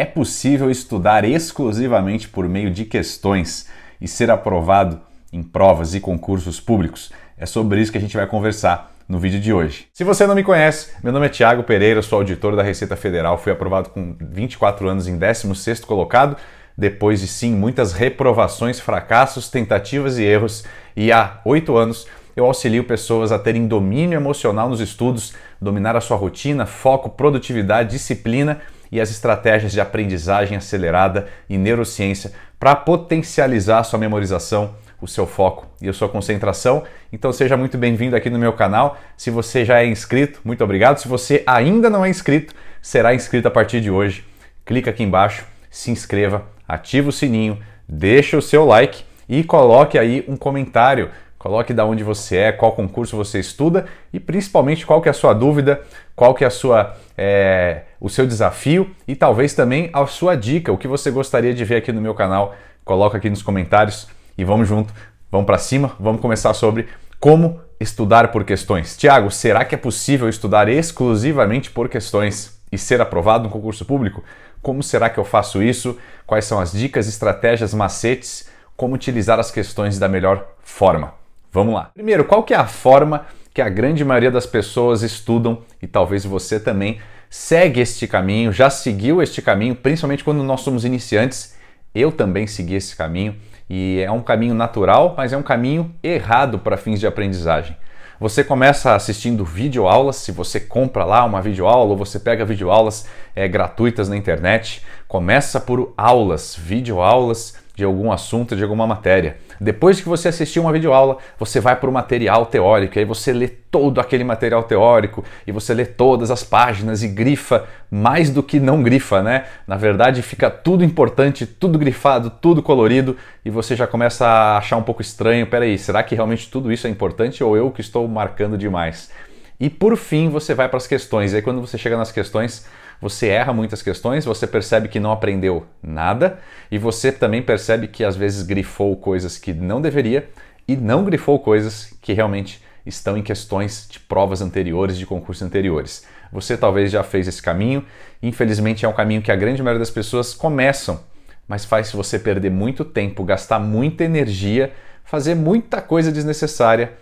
é possível estudar exclusivamente por meio de questões e ser aprovado em provas e concursos públicos? É sobre isso que a gente vai conversar no vídeo de hoje. Se você não me conhece, meu nome é Tiago Pereira, sou auditor da Receita Federal, fui aprovado com 24 anos em 16º colocado, depois de sim muitas reprovações, fracassos, tentativas e erros, e há 8 anos eu auxilio pessoas a terem domínio emocional nos estudos, dominar a sua rotina, foco, produtividade, disciplina e as estratégias de aprendizagem acelerada e neurociência para potencializar sua memorização, o seu foco e a sua concentração. Então seja muito bem-vindo aqui no meu canal. Se você já é inscrito, muito obrigado. Se você ainda não é inscrito, será inscrito a partir de hoje. Clica aqui embaixo, se inscreva, ativa o sininho, deixa o seu like e coloque aí um comentário. Coloque da onde você é, qual concurso você estuda e principalmente qual que é a sua dúvida, qual que é a sua é, o seu desafio e talvez também a sua dica, o que você gostaria de ver aqui no meu canal. Coloca aqui nos comentários e vamos junto, vamos para cima, vamos começar sobre como estudar por questões. Tiago, será que é possível estudar exclusivamente por questões e ser aprovado no concurso público? Como será que eu faço isso? Quais são as dicas, estratégias, macetes? Como utilizar as questões da melhor forma? Vamos lá. Primeiro, qual que é a forma que a grande maioria das pessoas estudam e talvez você também segue este caminho, já seguiu este caminho, principalmente quando nós somos iniciantes. Eu também segui esse caminho e é um caminho natural, mas é um caminho errado para fins de aprendizagem. Você começa assistindo videoaulas, se você compra lá uma videoaula ou você pega videoaulas é, gratuitas na internet, começa por aulas, videoaulas, de algum assunto, de alguma matéria. Depois que você assistir uma videoaula, você vai para o material teórico, aí você lê todo aquele material teórico e você lê todas as páginas e grifa mais do que não grifa, né? Na verdade, fica tudo importante, tudo grifado, tudo colorido e você já começa a achar um pouco estranho. Peraí, será que realmente tudo isso é importante ou eu que estou marcando demais? E por fim, você vai para as questões. E aí, quando você chega nas questões, você erra muitas questões, você percebe que não aprendeu nada e você também percebe que às vezes grifou coisas que não deveria e não grifou coisas que realmente estão em questões de provas anteriores, de concursos anteriores. Você talvez já fez esse caminho, infelizmente é um caminho que a grande maioria das pessoas começam, mas faz você perder muito tempo, gastar muita energia, fazer muita coisa desnecessária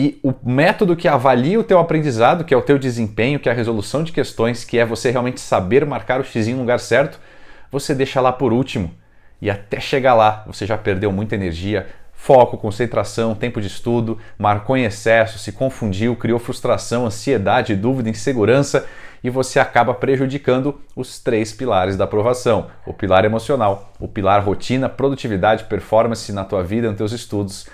e o método que avalia o teu aprendizado, que é o teu desempenho, que é a resolução de questões, que é você realmente saber marcar o x no lugar certo, você deixa lá por último. E até chegar lá, você já perdeu muita energia, foco, concentração, tempo de estudo, marcou em excesso, se confundiu, criou frustração, ansiedade, dúvida, insegurança e você acaba prejudicando os três pilares da aprovação: o pilar emocional, o pilar rotina, produtividade, performance na tua vida, nos teus estudos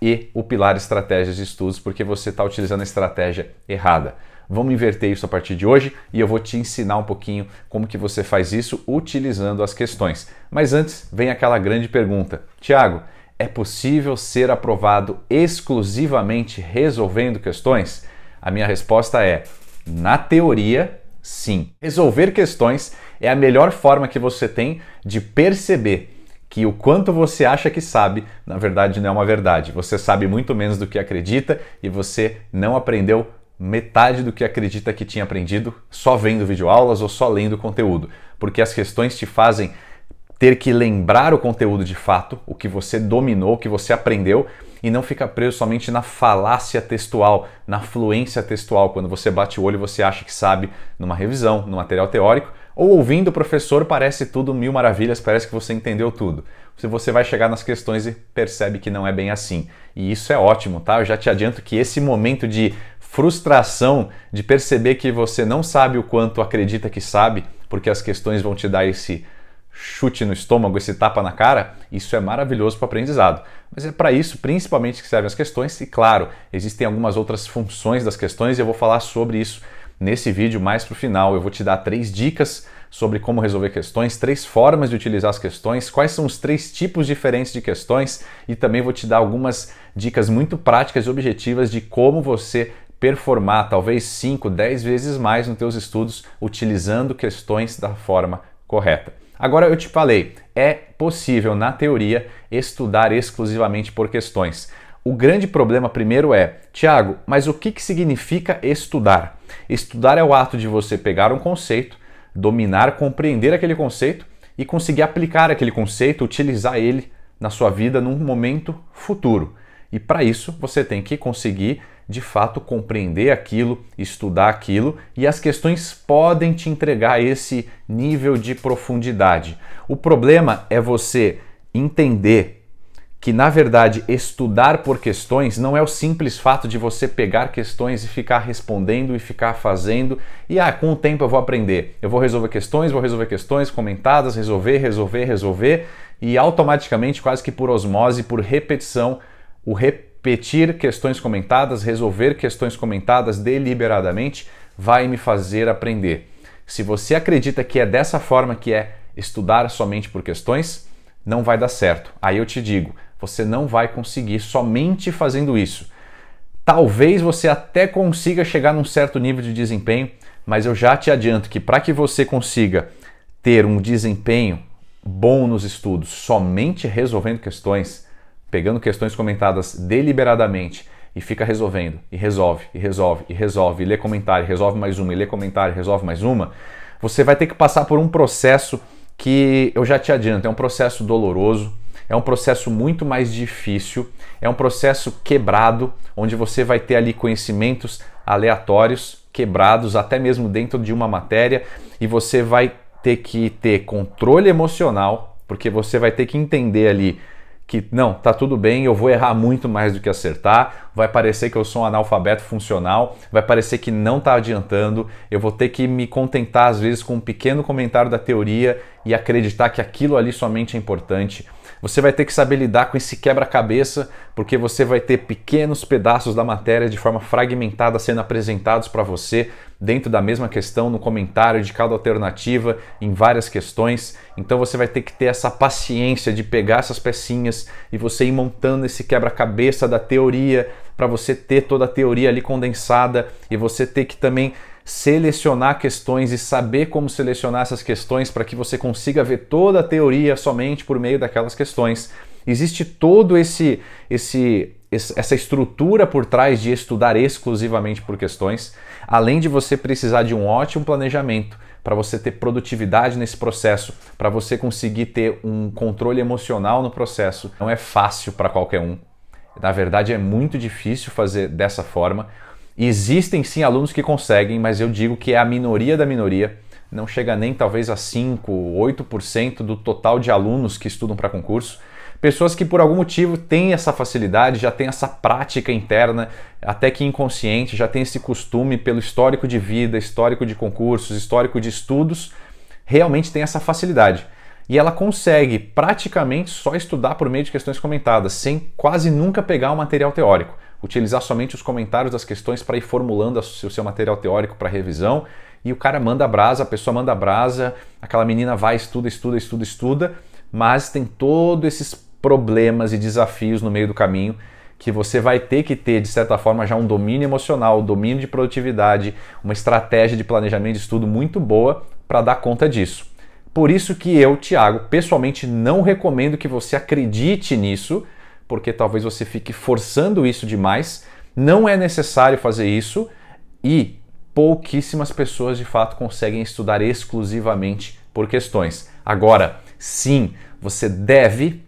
e o pilar estratégias e estudos, porque você está utilizando a estratégia errada. Vamos inverter isso a partir de hoje e eu vou te ensinar um pouquinho como que você faz isso utilizando as questões. Mas antes, vem aquela grande pergunta. Tiago, é possível ser aprovado exclusivamente resolvendo questões? A minha resposta é: na teoria, sim. Resolver questões é a melhor forma que você tem de perceber que o quanto você acha que sabe, na verdade não é uma verdade. Você sabe muito menos do que acredita e você não aprendeu metade do que acredita que tinha aprendido só vendo videoaulas ou só lendo conteúdo, porque as questões te fazem ter que lembrar o conteúdo de fato, o que você dominou, o que você aprendeu e não fica preso somente na falácia textual, na fluência textual, quando você bate o olho e você acha que sabe numa revisão, no material teórico, ou ouvindo o professor parece tudo mil maravilhas, parece que você entendeu tudo. Você vai chegar nas questões e percebe que não é bem assim. E isso é ótimo, tá? Eu já te adianto que esse momento de frustração, de perceber que você não sabe o quanto acredita que sabe, porque as questões vão te dar esse chute no estômago, esse tapa na cara, isso é maravilhoso para o aprendizado. Mas é para isso principalmente que servem as questões, e claro, existem algumas outras funções das questões e eu vou falar sobre isso Nesse vídeo, mais para o final, eu vou te dar três dicas sobre como resolver questões, três formas de utilizar as questões, quais são os três tipos diferentes de questões e também vou te dar algumas dicas muito práticas e objetivas de como você performar talvez 5, 10 vezes mais nos teus estudos utilizando questões da forma correta. Agora eu te falei, é possível na teoria estudar exclusivamente por questões. O grande problema primeiro é, Tiago, mas o que, que significa estudar? Estudar é o ato de você pegar um conceito, dominar, compreender aquele conceito e conseguir aplicar aquele conceito, utilizar ele na sua vida num momento futuro. E para isso você tem que conseguir de fato compreender aquilo, estudar aquilo e as questões podem te entregar esse nível de profundidade. O problema é você entender que na verdade estudar por questões não é o simples fato de você pegar questões e ficar respondendo e ficar fazendo e ah, com o tempo eu vou aprender. Eu vou resolver questões, vou resolver questões comentadas, resolver, resolver, resolver e automaticamente, quase que por osmose, por repetição, o repetir questões comentadas, resolver questões comentadas deliberadamente vai me fazer aprender. Se você acredita que é dessa forma que é estudar somente por questões, não vai dar certo. Aí eu te digo, você não vai conseguir somente fazendo isso. Talvez você até consiga chegar num certo nível de desempenho, mas eu já te adianto que para que você consiga ter um desempenho bom nos estudos, somente resolvendo questões, pegando questões comentadas deliberadamente e fica resolvendo, e resolve, e resolve, e resolve, e lê comentário, resolve mais uma, e lê comentário, resolve mais uma, você vai ter que passar por um processo que eu já te adianto, é um processo doloroso, é um processo muito mais difícil, é um processo quebrado, onde você vai ter ali conhecimentos aleatórios, quebrados, até mesmo dentro de uma matéria, e você vai ter que ter controle emocional, porque você vai ter que entender ali que não, tá tudo bem, eu vou errar muito mais do que acertar, vai parecer que eu sou um analfabeto funcional, vai parecer que não tá adiantando, eu vou ter que me contentar às vezes com um pequeno comentário da teoria e acreditar que aquilo ali somente é importante. Você vai ter que saber lidar com esse quebra-cabeça, porque você vai ter pequenos pedaços da matéria de forma fragmentada sendo apresentados para você dentro da mesma questão, no comentário de cada alternativa, em várias questões. Então você vai ter que ter essa paciência de pegar essas pecinhas e você ir montando esse quebra-cabeça da teoria para você ter toda a teoria ali condensada e você ter que também selecionar questões e saber como selecionar essas questões para que você consiga ver toda a teoria somente por meio daquelas questões. Existe todo esse, esse essa estrutura por trás de estudar exclusivamente por questões, além de você precisar de um ótimo planejamento para você ter produtividade nesse processo, para você conseguir ter um controle emocional no processo. Não é fácil para qualquer um. Na verdade, é muito difícil fazer dessa forma. E existem sim alunos que conseguem, mas eu digo que é a minoria da minoria. Não chega nem talvez a 5, 8% do total de alunos que estudam para concurso. Pessoas que por algum motivo têm essa facilidade, já têm essa prática interna, até que inconsciente, já tem esse costume pelo histórico de vida, histórico de concursos, histórico de estudos, realmente tem essa facilidade e ela consegue praticamente só estudar por meio de questões comentadas, sem quase nunca pegar o material teórico utilizar somente os comentários das questões para ir formulando o seu material teórico para revisão. E o cara manda brasa, a pessoa manda brasa, aquela menina vai, estuda, estuda, estuda, estuda, mas tem todos esses problemas e desafios no meio do caminho que você vai ter que ter, de certa forma, já um domínio emocional, um domínio de produtividade, uma estratégia de planejamento de estudo muito boa para dar conta disso. Por isso que eu, Tiago, pessoalmente não recomendo que você acredite nisso porque talvez você fique forçando isso demais. Não é necessário fazer isso e pouquíssimas pessoas de fato conseguem estudar exclusivamente por questões. Agora, sim, você deve,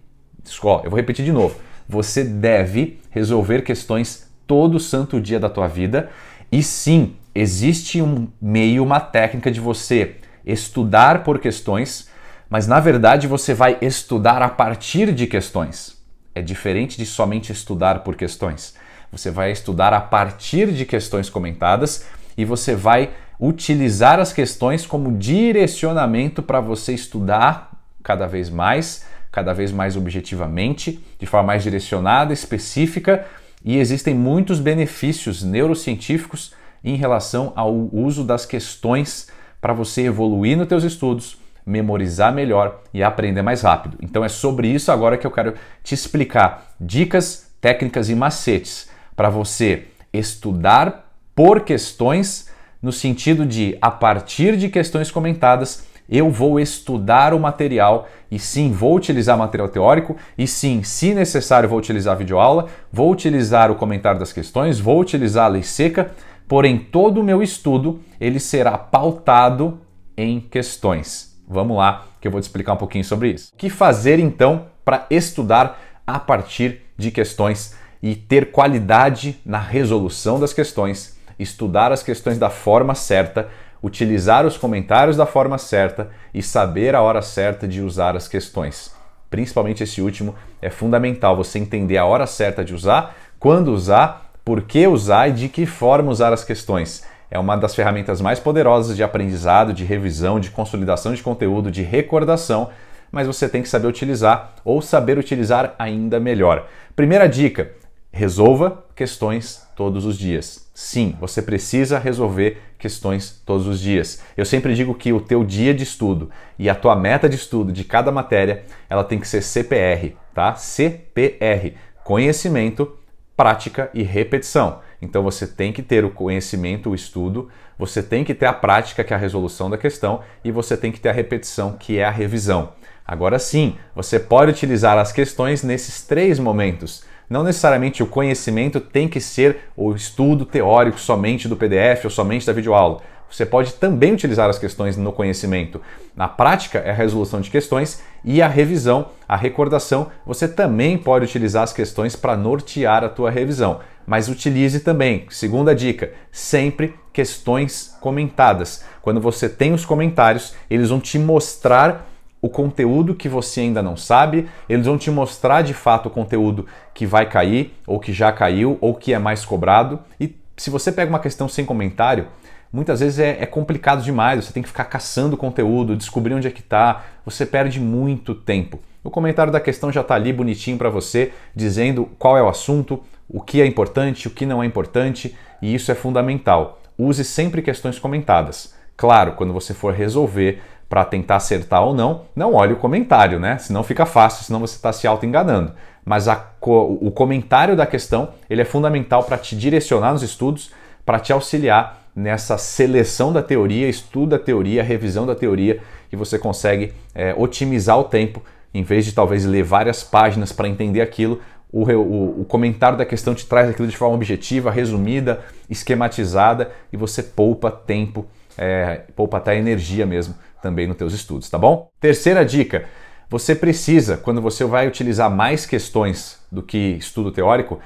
ó, eu vou repetir de novo. Você deve resolver questões todo santo dia da tua vida. E sim, existe um meio, uma técnica de você estudar por questões, mas na verdade você vai estudar a partir de questões. É diferente de somente estudar por questões. Você vai estudar a partir de questões comentadas e você vai utilizar as questões como direcionamento para você estudar cada vez mais, cada vez mais objetivamente, de forma mais direcionada, específica, e existem muitos benefícios neurocientíficos em relação ao uso das questões para você evoluir nos seus estudos, memorizar melhor e aprender mais rápido. Então é sobre isso agora que eu quero te explicar dicas, técnicas e macetes para você estudar por questões no sentido de a partir de questões comentadas eu vou estudar o material e sim vou utilizar material teórico e sim, se necessário, vou utilizar videoaula, vou utilizar o comentário das questões, vou utilizar a lei seca, porém todo o meu estudo ele será pautado em questões. Vamos lá, que eu vou te explicar um pouquinho sobre isso. O que fazer então para estudar a partir de questões e ter qualidade na resolução das questões, estudar as questões da forma certa, utilizar os comentários da forma certa e saber a hora certa de usar as questões. Principalmente esse último é fundamental você entender a hora certa de usar, quando usar, por que usar e de que forma usar as questões é uma das ferramentas mais poderosas de aprendizado, de revisão, de consolidação de conteúdo, de recordação, mas você tem que saber utilizar ou saber utilizar ainda melhor. Primeira dica: resolva questões todos os dias. Sim, você precisa resolver questões todos os dias. Eu sempre digo que o teu dia de estudo e a tua meta de estudo de cada matéria, ela tem que ser CPR, tá? CPR, conhecimento, prática e repetição. Então você tem que ter o conhecimento, o estudo, você tem que ter a prática, que é a resolução da questão, e você tem que ter a repetição, que é a revisão. Agora sim, você pode utilizar as questões nesses três momentos. Não necessariamente o conhecimento tem que ser o estudo teórico somente do PDF ou somente da videoaula. Você pode também utilizar as questões no conhecimento. Na prática, é a resolução de questões e a revisão, a recordação. Você também pode utilizar as questões para nortear a tua revisão mas utilize também, segunda dica, sempre questões comentadas. Quando você tem os comentários, eles vão te mostrar o conteúdo que você ainda não sabe, eles vão te mostrar de fato o conteúdo que vai cair, ou que já caiu, ou que é mais cobrado. E se você pega uma questão sem comentário, muitas vezes é, é complicado demais, você tem que ficar caçando conteúdo, descobrir onde é que está, você perde muito tempo. O comentário da questão já está ali bonitinho para você, dizendo qual é o assunto, o que é importante, o que não é importante, e isso é fundamental. Use sempre questões comentadas. Claro, quando você for resolver para tentar acertar ou não, não olhe o comentário, né? Senão fica fácil, senão você está se auto-enganando. Mas a, o comentário da questão ele é fundamental para te direcionar nos estudos, para te auxiliar nessa seleção da teoria, estudo da teoria, revisão da teoria, e você consegue é, otimizar o tempo, em vez de talvez ler várias páginas para entender aquilo, o, o, o, comentário da questão te traz aquilo de forma objetiva, resumida, esquematizada e você poupa tempo, é, poupa até energia mesmo também nos teus estudos, tá bom? Terceira dica, você precisa, quando você vai utilizar mais questões do que estudo teórico,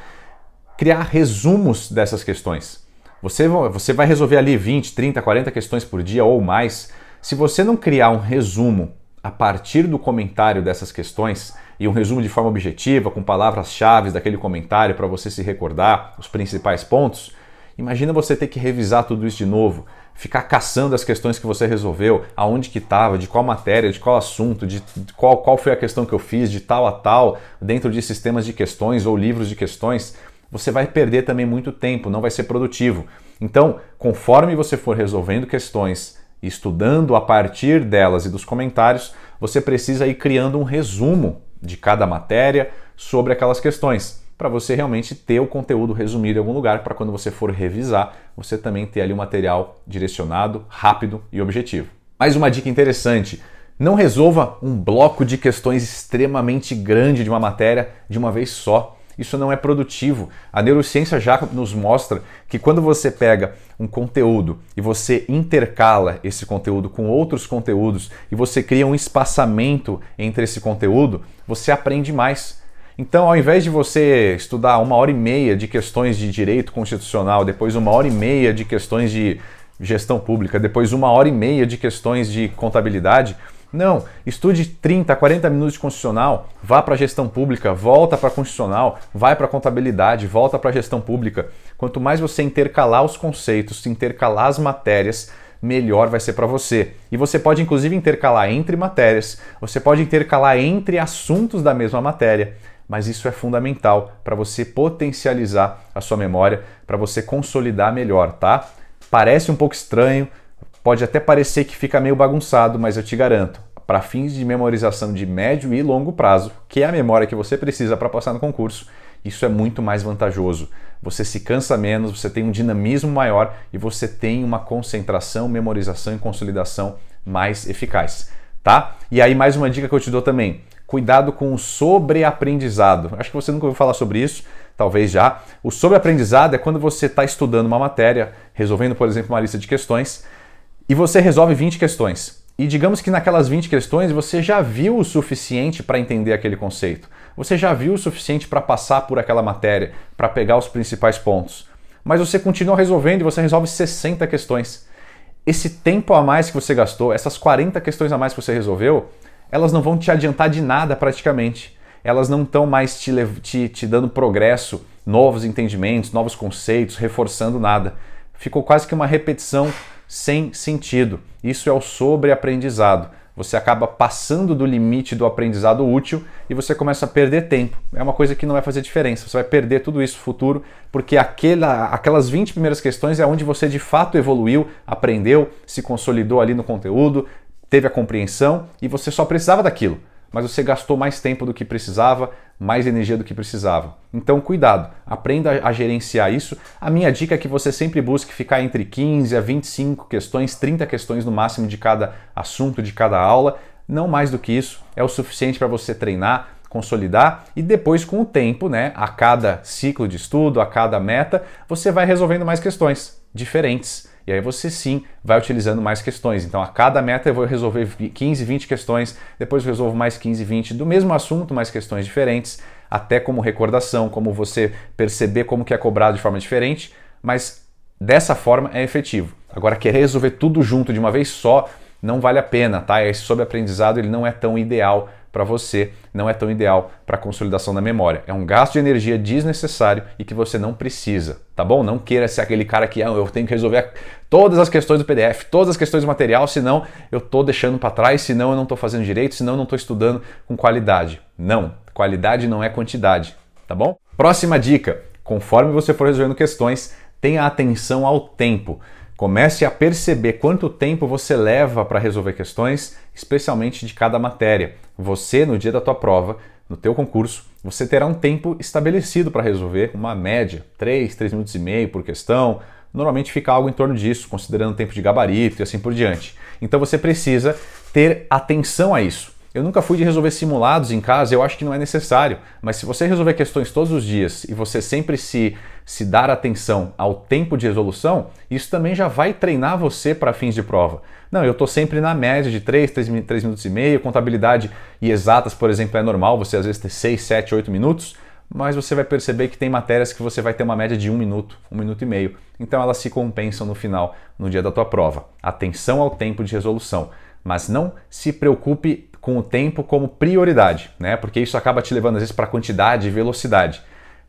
criar resumos dessas questões. Você, você vai resolver ali 20, 30, 40 questões por dia ou mais. Se você não criar um resumo a partir do comentário dessas questões e um resumo de forma objetiva, com palavras-chave daquele comentário para você se recordar os principais pontos, imagina você ter que revisar tudo isso de novo, ficar caçando as questões que você resolveu, aonde que estava, de qual matéria, de qual assunto, de qual, qual foi a questão que eu fiz, de tal a tal, dentro de sistemas de questões ou livros de questões, você vai perder também muito tempo, não vai ser produtivo. Então, conforme você for resolvendo questões, estudando a partir delas e dos comentários, você precisa ir criando um resumo de cada matéria sobre aquelas questões, para você realmente ter o conteúdo resumido em algum lugar, para quando você for revisar, você também ter ali um material direcionado, rápido e objetivo. Mais uma dica interessante: não resolva um bloco de questões extremamente grande de uma matéria de uma vez só isso não é produtivo. A neurociência já nos mostra que quando você pega um conteúdo e você intercala esse conteúdo com outros conteúdos e você cria um espaçamento entre esse conteúdo, você aprende mais. Então, ao invés de você estudar uma hora e meia de questões de direito constitucional, depois uma hora e meia de questões de gestão pública, depois uma hora e meia de questões de contabilidade, não, estude 30, 40 minutos de constitucional, vá para a gestão pública, volta para constitucional, vai para a contabilidade, volta para a gestão pública. Quanto mais você intercalar os conceitos, intercalar as matérias, melhor vai ser para você. E você pode inclusive intercalar entre matérias, você pode intercalar entre assuntos da mesma matéria, mas isso é fundamental para você potencializar a sua memória, para você consolidar melhor, tá? Parece um pouco estranho, Pode até parecer que fica meio bagunçado, mas eu te garanto, para fins de memorização de médio e longo prazo, que é a memória que você precisa para passar no concurso, isso é muito mais vantajoso. Você se cansa menos, você tem um dinamismo maior e você tem uma concentração, memorização e consolidação mais eficaz, tá? E aí mais uma dica que eu te dou também. Cuidado com o sobreaprendizado. Acho que você nunca ouviu falar sobre isso, talvez já. O sobreaprendizado é quando você está estudando uma matéria, resolvendo, por exemplo, uma lista de questões, e você resolve 20 questões. E digamos que naquelas 20 questões você já viu o suficiente para entender aquele conceito. Você já viu o suficiente para passar por aquela matéria, para pegar os principais pontos. Mas você continua resolvendo e você resolve 60 questões. Esse tempo a mais que você gastou, essas 40 questões a mais que você resolveu, elas não vão te adiantar de nada praticamente. Elas não estão mais te, te, te dando progresso, novos entendimentos, novos conceitos, reforçando nada. Ficou quase que uma repetição sem sentido. Isso é o sobreaprendizado. Você acaba passando do limite do aprendizado útil e você começa a perder tempo. É uma coisa que não vai fazer diferença. Você vai perder tudo isso no futuro, porque aquela, aquelas 20 primeiras questões é onde você de fato evoluiu, aprendeu, se consolidou ali no conteúdo, teve a compreensão e você só precisava daquilo mas você gastou mais tempo do que precisava, mais energia do que precisava. Então, cuidado, aprenda a gerenciar isso. A minha dica é que você sempre busque ficar entre 15 a 25 questões, 30 questões no máximo de cada assunto, de cada aula. Não mais do que isso, é o suficiente para você treinar, consolidar e depois, com o tempo, né, a cada ciclo de estudo, a cada meta, você vai resolvendo mais questões diferentes. E aí você sim vai utilizando mais questões. Então a cada meta eu vou resolver 15, 20 questões, depois eu resolvo mais 15, 20 do mesmo assunto, mais questões diferentes, até como recordação, como você perceber como que é cobrado de forma diferente, mas dessa forma é efetivo. Agora querer resolver tudo junto de uma vez só não vale a pena, tá? Esse sobre aprendizado ele não é tão ideal para você não é tão ideal para a consolidação da memória. É um gasto de energia desnecessário e que você não precisa, tá bom? Não queira ser aquele cara que ah, eu tenho que resolver todas as questões do PDF, todas as questões do material, senão eu estou deixando para trás, senão eu não estou fazendo direito, senão eu não estou estudando com qualidade. Não, qualidade não é quantidade, tá bom? Próxima dica: conforme você for resolvendo questões, tenha atenção ao tempo. Comece a perceber quanto tempo você leva para resolver questões, especialmente de cada matéria. Você, no dia da tua prova, no teu concurso, você terá um tempo estabelecido para resolver, uma média, 3, 3 minutos e meio por questão. Normalmente fica algo em torno disso, considerando o tempo de gabarito e assim por diante. Então você precisa ter atenção a isso. Eu nunca fui de resolver simulados em casa, eu acho que não é necessário, mas se você resolver questões todos os dias e você sempre se, se dar atenção ao tempo de resolução, isso também já vai treinar você para fins de prova. Não, eu estou sempre na média de 3, 3, 3 minutos e meio, contabilidade e exatas, por exemplo, é normal você às vezes ter 6, 7, 8 minutos, mas você vai perceber que tem matérias que você vai ter uma média de 1 um minuto, 1 um minuto e meio. Então elas se compensam no final, no dia da tua prova. Atenção ao tempo de resolução. Mas não se preocupe com o tempo como prioridade, né? Porque isso acaba te levando às vezes para quantidade e velocidade.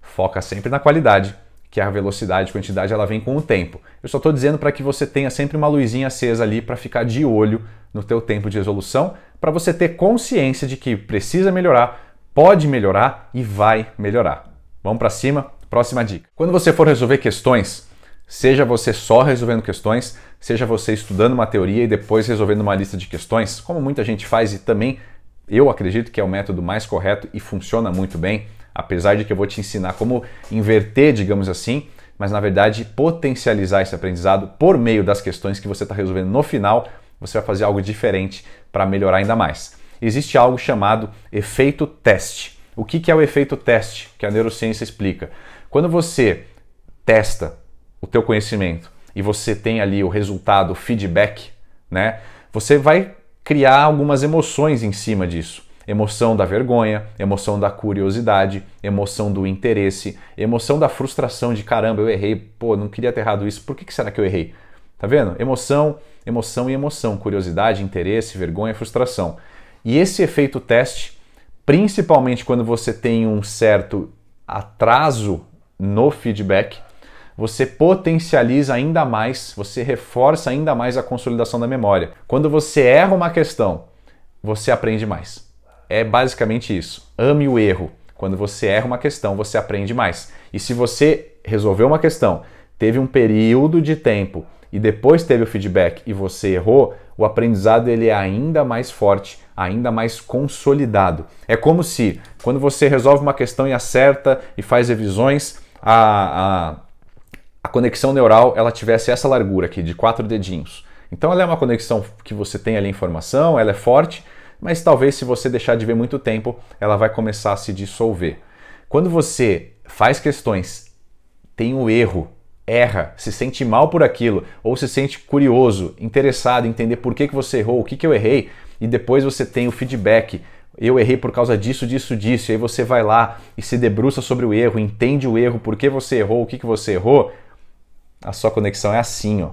Foca sempre na qualidade, que a velocidade e quantidade ela vem com o tempo. Eu só estou dizendo para que você tenha sempre uma luzinha acesa ali para ficar de olho no teu tempo de resolução, para você ter consciência de que precisa melhorar, pode melhorar e vai melhorar. Vamos para cima, próxima dica. Quando você for resolver questões, Seja você só resolvendo questões, seja você estudando uma teoria e depois resolvendo uma lista de questões, como muita gente faz e também eu acredito que é o método mais correto e funciona muito bem, apesar de que eu vou te ensinar como inverter, digamos assim, mas na verdade potencializar esse aprendizado por meio das questões que você está resolvendo no final, você vai fazer algo diferente para melhorar ainda mais. Existe algo chamado efeito teste. O que é o efeito teste que a neurociência explica? Quando você testa o teu conhecimento e você tem ali o resultado, o feedback, né? Você vai criar algumas emoções em cima disso. Emoção da vergonha, emoção da curiosidade, emoção do interesse, emoção da frustração de caramba, eu errei, pô, não queria ter errado isso, por que, que será que eu errei? Tá vendo? Emoção, emoção e emoção, curiosidade, interesse, vergonha frustração. E esse efeito teste, principalmente quando você tem um certo atraso no feedback, você potencializa ainda mais, você reforça ainda mais a consolidação da memória. Quando você erra uma questão, você aprende mais. É basicamente isso. Ame o erro. Quando você erra uma questão, você aprende mais. E se você resolveu uma questão, teve um período de tempo e depois teve o feedback e você errou, o aprendizado ele é ainda mais forte, ainda mais consolidado. É como se quando você resolve uma questão e acerta e faz revisões, a, a conexão neural ela tivesse essa largura aqui, de quatro dedinhos. Então ela é uma conexão que você tem ali informação, ela é forte, mas talvez se você deixar de ver muito tempo, ela vai começar a se dissolver. Quando você faz questões, tem um erro, erra, se sente mal por aquilo, ou se sente curioso, interessado em entender por que, que você errou, o que, que eu errei, e depois você tem o feedback, eu errei por causa disso, disso, disso. E aí você vai lá e se debruça sobre o erro, entende o erro, por que você errou, o que, que você errou a sua conexão é assim, ó.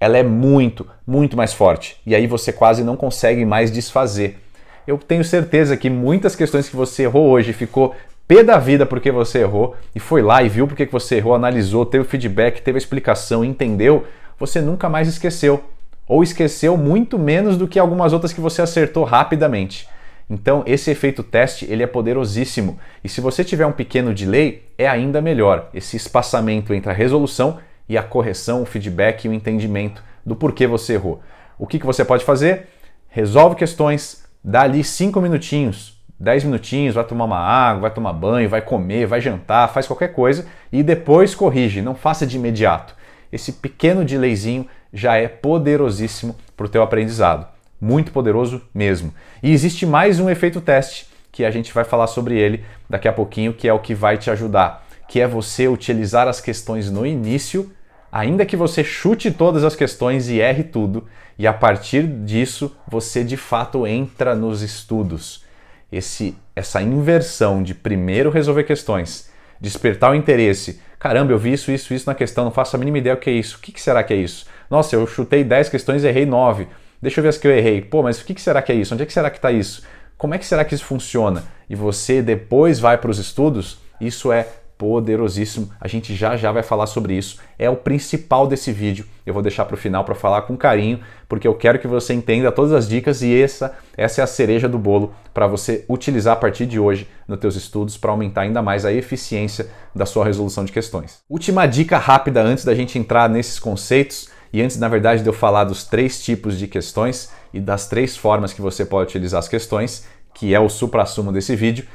Ela é muito, muito mais forte. E aí você quase não consegue mais desfazer. Eu tenho certeza que muitas questões que você errou hoje ficou pé da vida porque você errou e foi lá e viu porque que você errou, analisou, teve feedback, teve a explicação, entendeu, você nunca mais esqueceu. Ou esqueceu muito menos do que algumas outras que você acertou rapidamente. Então, esse efeito teste, ele é poderosíssimo. E se você tiver um pequeno delay, é ainda melhor. Esse espaçamento entre a resolução e a correção, o feedback e o entendimento do porquê você errou. O que, que você pode fazer? Resolve questões, dá ali 5 minutinhos, 10 minutinhos, vai tomar uma água, vai tomar banho, vai comer, vai jantar, faz qualquer coisa e depois corrige, não faça de imediato. Esse pequeno delayzinho já é poderosíssimo para o teu aprendizado. Muito poderoso mesmo. E existe mais um efeito teste que a gente vai falar sobre ele daqui a pouquinho, que é o que vai te ajudar, que é você utilizar as questões no início ainda que você chute todas as questões e erre tudo, e a partir disso você de fato entra nos estudos. Esse, essa inversão de primeiro resolver questões, despertar o interesse. Caramba, eu vi isso, isso, isso na questão, não faço a mínima ideia o que é isso. O que, que será que é isso? Nossa, eu chutei 10 questões e errei 9. Deixa eu ver as que eu errei. Pô, mas o que, que será que é isso? Onde é que será que está isso? Como é que será que isso funciona? E você depois vai para os estudos? Isso é poderosíssimo. A gente já já vai falar sobre isso. É o principal desse vídeo. Eu vou deixar para o final para falar com carinho, porque eu quero que você entenda todas as dicas e essa essa é a cereja do bolo para você utilizar a partir de hoje nos teus estudos para aumentar ainda mais a eficiência da sua resolução de questões. Última dica rápida antes da gente entrar nesses conceitos e antes, na verdade, de eu falar dos três tipos de questões e das três formas que você pode utilizar as questões, que é o supra-sumo desse vídeo,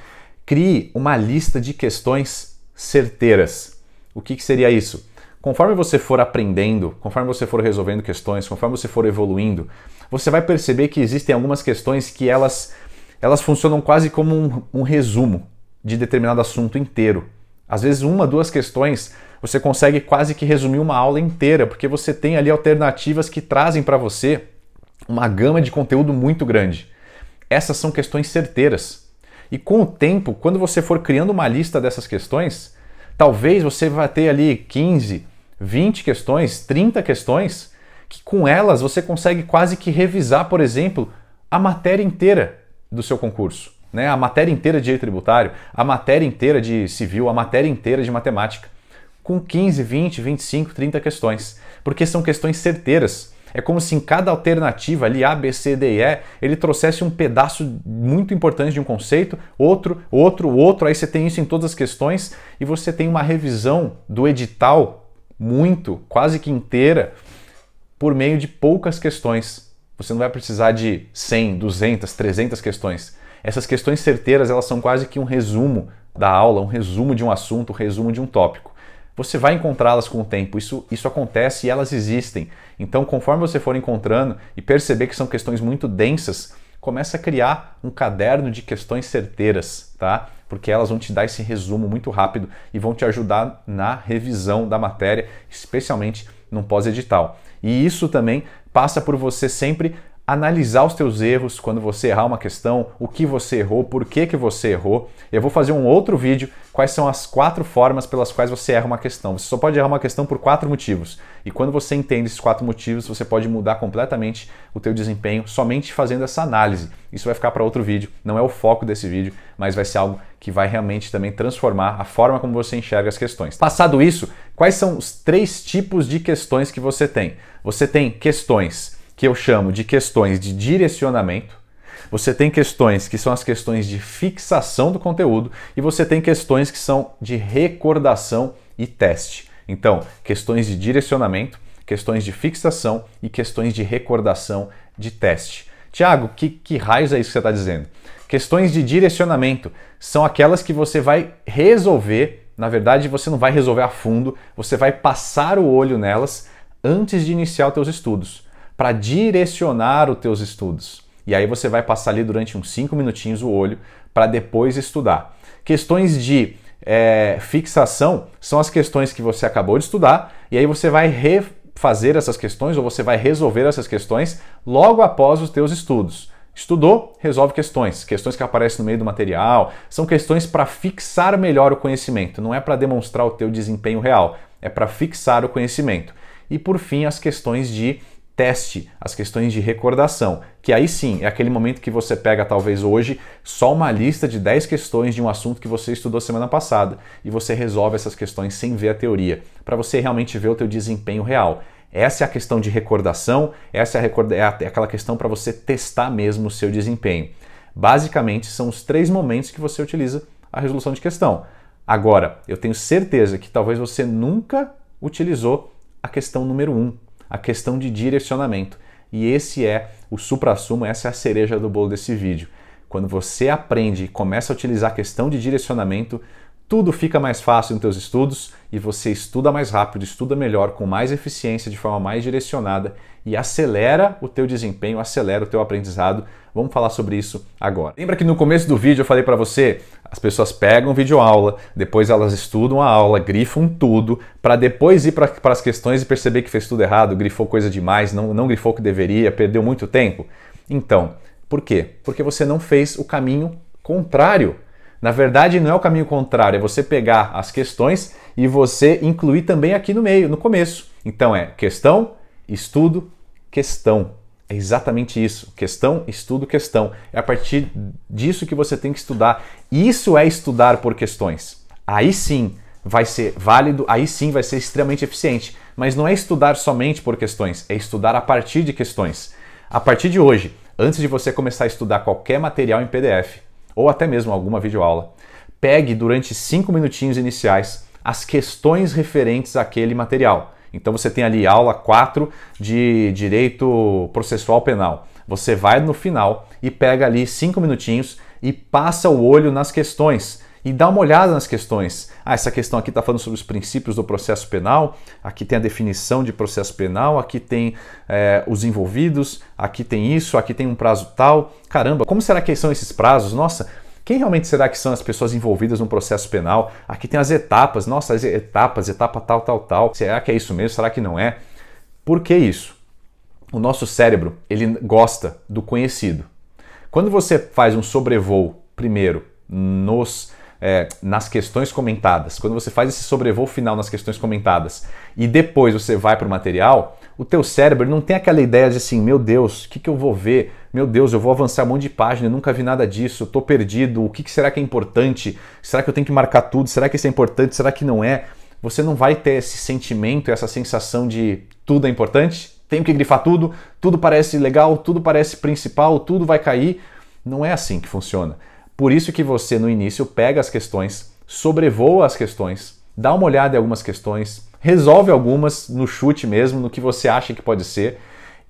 crie uma lista de questões certeiras. O que, que seria isso? Conforme você for aprendendo, conforme você for resolvendo questões, conforme você for evoluindo, você vai perceber que existem algumas questões que elas, elas funcionam quase como um, um resumo de determinado assunto inteiro. Às vezes, uma, duas questões, você consegue quase que resumir uma aula inteira, porque você tem ali alternativas que trazem para você uma gama de conteúdo muito grande. Essas são questões certeiras. E com o tempo, quando você for criando uma lista dessas questões, talvez você vá ter ali 15, 20 questões, 30 questões, que com elas você consegue quase que revisar, por exemplo, a matéria inteira do seu concurso. Né? A matéria inteira de direito tributário, a matéria inteira de civil, a matéria inteira de matemática. Com 15, 20, 25, 30 questões. Porque são questões certeiras é como se em cada alternativa ali, A, B, C, D e E, ele trouxesse um pedaço muito importante de um conceito, outro, outro, outro, aí você tem isso em todas as questões e você tem uma revisão do edital muito, quase que inteira, por meio de poucas questões. Você não vai precisar de 100, 200, 300 questões. Essas questões certeiras, elas são quase que um resumo da aula, um resumo de um assunto, um resumo de um tópico você vai encontrá-las com o tempo. Isso, isso acontece e elas existem. Então, conforme você for encontrando e perceber que são questões muito densas, começa a criar um caderno de questões certeiras, tá? Porque elas vão te dar esse resumo muito rápido e vão te ajudar na revisão da matéria, especialmente no pós-edital. E isso também passa por você sempre analisar os teus erros quando você errar uma questão, o que você errou, por que, que você errou. Eu vou fazer um outro vídeo, quais são as quatro formas pelas quais você erra uma questão. Você só pode errar uma questão por quatro motivos. E quando você entende esses quatro motivos, você pode mudar completamente o teu desempenho somente fazendo essa análise. Isso vai ficar para outro vídeo, não é o foco desse vídeo, mas vai ser algo que vai realmente também transformar a forma como você enxerga as questões. Passado isso, quais são os três tipos de questões que você tem? Você tem questões que eu chamo de questões de direcionamento. Você tem questões que são as questões de fixação do conteúdo e você tem questões que são de recordação e teste. Então, questões de direcionamento, questões de fixação e questões de recordação de teste. Tiago, que, que raios é isso que você está dizendo? Questões de direcionamento são aquelas que você vai resolver, na verdade, você não vai resolver a fundo, você vai passar o olho nelas antes de iniciar os seus estudos para direcionar os teus estudos. E aí você vai passar ali durante uns 5 minutinhos o olho para depois estudar. Questões de é, fixação são as questões que você acabou de estudar e aí você vai refazer essas questões ou você vai resolver essas questões logo após os teus estudos. Estudou, resolve questões, questões que aparecem no meio do material, são questões para fixar melhor o conhecimento, não é para demonstrar o teu desempenho real, é para fixar o conhecimento. E por fim, as questões de teste as questões de recordação, que aí sim é aquele momento que você pega, talvez hoje, só uma lista de 10 questões de um assunto que você estudou semana passada e você resolve essas questões sem ver a teoria, para você realmente ver o teu desempenho real. Essa é a questão de recordação, essa é, é, é aquela questão para você testar mesmo o seu desempenho. Basicamente, são os três momentos que você utiliza a resolução de questão. Agora, eu tenho certeza que talvez você nunca utilizou a questão número 1, um, a questão de direcionamento. E esse é o supra-sumo, essa é a cereja do bolo desse vídeo. Quando você aprende e começa a utilizar a questão de direcionamento, tudo fica mais fácil nos teus estudos e você estuda mais rápido, estuda melhor, com mais eficiência, de forma mais direcionada e acelera o teu desempenho, acelera o teu aprendizado. Vamos falar sobre isso agora. Lembra que no começo do vídeo eu falei para você, as pessoas pegam vídeo aula, depois elas estudam a aula, grifam tudo, para depois ir para as questões e perceber que fez tudo errado, grifou coisa demais, não, não grifou o que deveria, perdeu muito tempo? Então, por quê? Porque você não fez o caminho contrário na verdade, não é o caminho contrário, é você pegar as questões e você incluir também aqui no meio, no começo. Então é questão, estudo, questão. É exatamente isso. Questão, estudo, questão. É a partir disso que você tem que estudar. Isso é estudar por questões. Aí sim vai ser válido, aí sim vai ser extremamente eficiente. Mas não é estudar somente por questões, é estudar a partir de questões. A partir de hoje, antes de você começar a estudar qualquer material em PDF, ou até mesmo alguma videoaula, pegue durante cinco minutinhos iniciais as questões referentes àquele material. Então você tem ali aula 4 de direito processual penal. Você vai no final e pega ali cinco minutinhos e passa o olho nas questões e dá uma olhada nas questões. Ah, essa questão aqui está falando sobre os princípios do processo penal, aqui tem a definição de processo penal, aqui tem é, os envolvidos, aqui tem isso, aqui tem um prazo tal. Caramba, como será que são esses prazos? Nossa, quem realmente será que são as pessoas envolvidas no processo penal? Aqui tem as etapas, nossa, as etapas, etapa tal, tal, tal. Será que é isso mesmo? Será que não é? Por que isso? O nosso cérebro, ele gosta do conhecido. Quando você faz um sobrevoo, primeiro, nos é, nas questões comentadas, quando você faz esse sobrevoo final nas questões comentadas e depois você vai para o material, o teu cérebro não tem aquela ideia de assim, meu Deus, o que, que eu vou ver? Meu Deus, eu vou avançar um monte de página, eu nunca vi nada disso, eu tô perdido, o que, que será que é importante? Será que eu tenho que marcar tudo? Será que isso é importante? Será que não é? Você não vai ter esse sentimento, essa sensação de tudo é importante, tenho que grifar tudo, tudo parece legal, tudo parece principal, tudo vai cair. Não é assim que funciona. Por isso que você no início pega as questões, sobrevoa as questões, dá uma olhada em algumas questões, resolve algumas no chute mesmo, no que você acha que pode ser,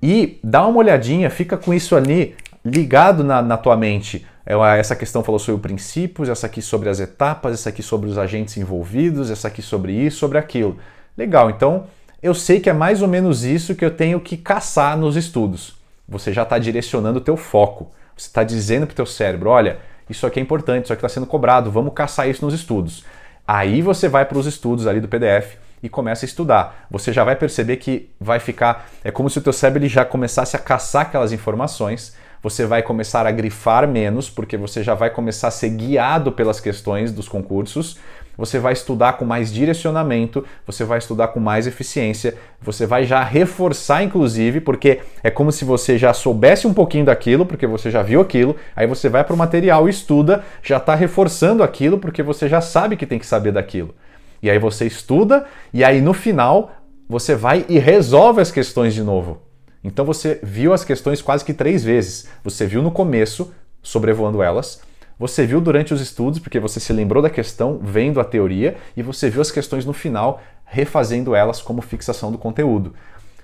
e dá uma olhadinha, fica com isso ali ligado na, na tua mente. É, ah, essa questão falou sobre os princípios, essa aqui sobre as etapas, essa aqui sobre os agentes envolvidos, essa aqui sobre isso, sobre aquilo. Legal, então eu sei que é mais ou menos isso que eu tenho que caçar nos estudos. Você já está direcionando o teu foco. Você está dizendo para o teu cérebro, olha, isso aqui é importante, isso aqui está sendo cobrado, vamos caçar isso nos estudos. Aí você vai para os estudos ali do PDF e começa a estudar. Você já vai perceber que vai ficar, é como se o teu cérebro já começasse a caçar aquelas informações, você vai começar a grifar menos, porque você já vai começar a ser guiado pelas questões dos concursos você vai estudar com mais direcionamento, você vai estudar com mais eficiência, você vai já reforçar, inclusive, porque é como se você já soubesse um pouquinho daquilo, porque você já viu aquilo, aí você vai para o material, estuda, já está reforçando aquilo, porque você já sabe que tem que saber daquilo. E aí você estuda, e aí no final você vai e resolve as questões de novo. Então você viu as questões quase que três vezes. Você viu no começo, sobrevoando elas, você viu durante os estudos, porque você se lembrou da questão vendo a teoria, e você viu as questões no final, refazendo elas como fixação do conteúdo.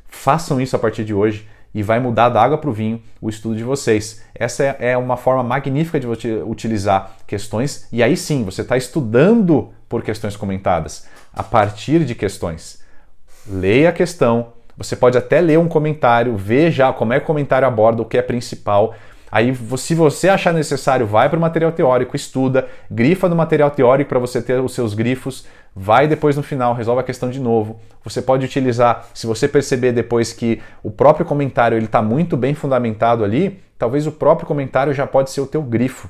Façam isso a partir de hoje e vai mudar da água para o vinho o estudo de vocês. Essa é, é uma forma magnífica de você utilizar questões, e aí sim, você está estudando por questões comentadas, a partir de questões. Leia a questão, você pode até ler um comentário, ver já como é que o comentário aborda o que é principal Aí, se você achar necessário, vai para o material teórico, estuda, grifa no material teórico para você ter os seus grifos, vai depois no final, resolve a questão de novo. Você pode utilizar, se você perceber depois que o próprio comentário está muito bem fundamentado ali, talvez o próprio comentário já pode ser o teu grifo,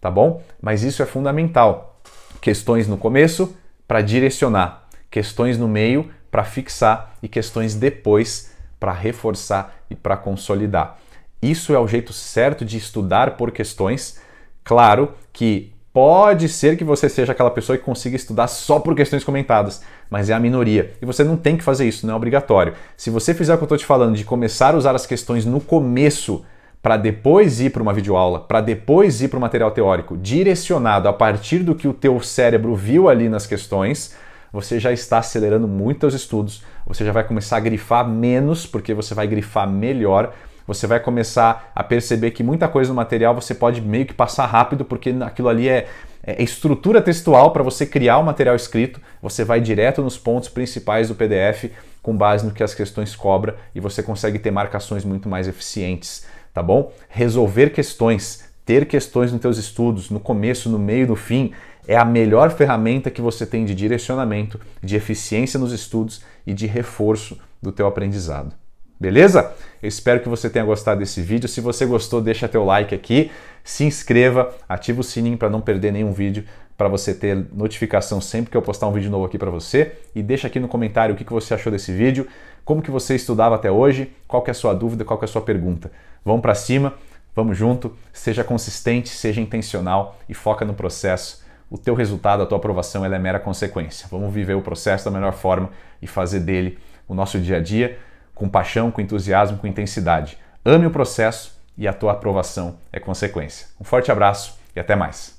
tá bom? Mas isso é fundamental. Questões no começo para direcionar, questões no meio para fixar e questões depois para reforçar e para consolidar. Isso é o jeito certo de estudar por questões. Claro que pode ser que você seja aquela pessoa que consiga estudar só por questões comentadas, mas é a minoria. E você não tem que fazer isso, não é obrigatório. Se você fizer o que eu estou te falando, de começar a usar as questões no começo, para depois ir para uma videoaula, para depois ir para o material teórico, direcionado a partir do que o teu cérebro viu ali nas questões, você já está acelerando muito os estudos, você já vai começar a grifar menos, porque você vai grifar melhor, você vai começar a perceber que muita coisa no material você pode meio que passar rápido, porque aquilo ali é, é, é estrutura textual para você criar o material escrito, você vai direto nos pontos principais do PDF com base no que as questões cobram e você consegue ter marcações muito mais eficientes, tá bom? Resolver questões, ter questões nos teus estudos, no começo, no meio, no fim, é a melhor ferramenta que você tem de direcionamento, de eficiência nos estudos e de reforço do teu aprendizado. Beleza? Eu espero que você tenha gostado desse vídeo. Se você gostou, deixa teu like aqui, se inscreva, ativa o sininho para não perder nenhum vídeo, para você ter notificação sempre que eu postar um vídeo novo aqui para você. E deixa aqui no comentário o que você achou desse vídeo, como que você estudava até hoje, qual que é a sua dúvida, qual que é a sua pergunta. Vamos para cima, vamos junto, seja consistente, seja intencional e foca no processo. O teu resultado, a tua aprovação, ela é mera consequência. Vamos viver o processo da melhor forma e fazer dele o nosso dia a dia com paixão, com entusiasmo, com intensidade. Ame o processo e a tua aprovação é consequência. Um forte abraço e até mais.